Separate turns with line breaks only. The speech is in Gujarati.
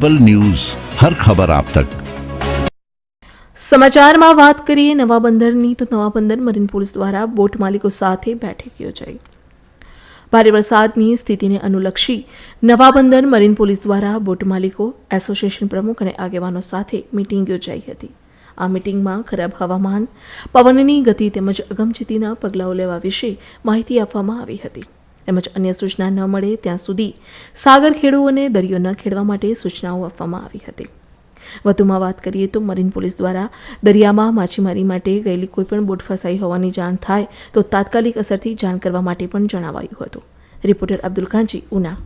ન્યૂઝ હર ખબર આપ તક
સમાચારમાં વાત કરીએ નવા બંદરની તો નવા બંદર મરીન પોલીસ દ્વારા બોટ માલિકો સાથે બેઠક યોજાઈ ભારે વરસાદની સ્થિતિને અનુલક્ષી નવા બંદર મરીન પોલીસ દ્વારા બોટ માલિકો એસોસિએશન પ્રમુખ અને આગેવાનો સાથે મિટિંગ યોજાઈ હતી આ મિટિંગમાં ખરાબ હવામાન પવનની ગતિ તેમજ અગમચેતીના પગલાઓ લેવા વિશે માહિતી આપવામાં આવી હતી તેમજ અન્ય સૂચના ન મળે ત્યાં સુધી સાગર ખેડૂઓને દરિયો ન ખેડવા માટે સૂચનાઓ આપવામાં આવી હતી વધુમાં વાત કરીએ તો મરીન પોલીસ દ્વારા દરિયામાં માછીમારી માટે ગયેલી કોઈપણ બોટ ફસાઈ હોવાની જાણ થાય તો તાત્કાલિક અસરથી જાણ કરવા માટે પણ જણાવાયું હતું રિપોર્ટર અબ્દુલ કાંજી ઉના